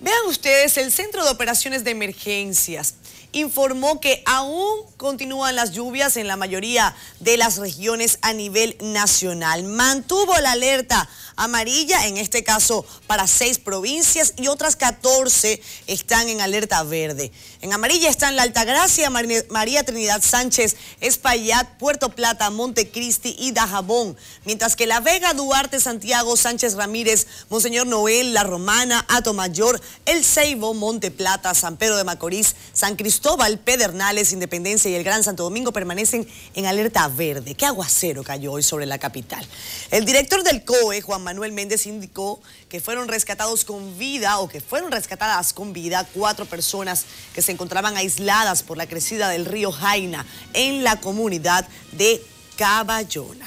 Vean ustedes, el Centro de Operaciones de Emergencias informó que aún continúan las lluvias en la mayoría de las regiones a nivel nacional. Mantuvo la alerta amarilla, en este caso para seis provincias y otras 14 están en alerta verde. En amarilla están La Altagracia, María Trinidad Sánchez, Espaillat, Puerto Plata, Montecristi y Dajabón, mientras que La Vega, Duarte, Santiago, Sánchez Ramírez, Monseñor Noel, La Romana, Atomayor, el Ceibo, Monte Plata, San Pedro de Macorís, San Cristóbal, Pedernales, Independencia y el Gran Santo Domingo permanecen en alerta verde. ¿Qué aguacero cayó hoy sobre la capital? El director del COE, Juan Manuel Méndez, indicó que fueron rescatados con vida o que fueron rescatadas con vida cuatro personas que se encontraban aisladas por la crecida del río Jaina en la comunidad de Caballona.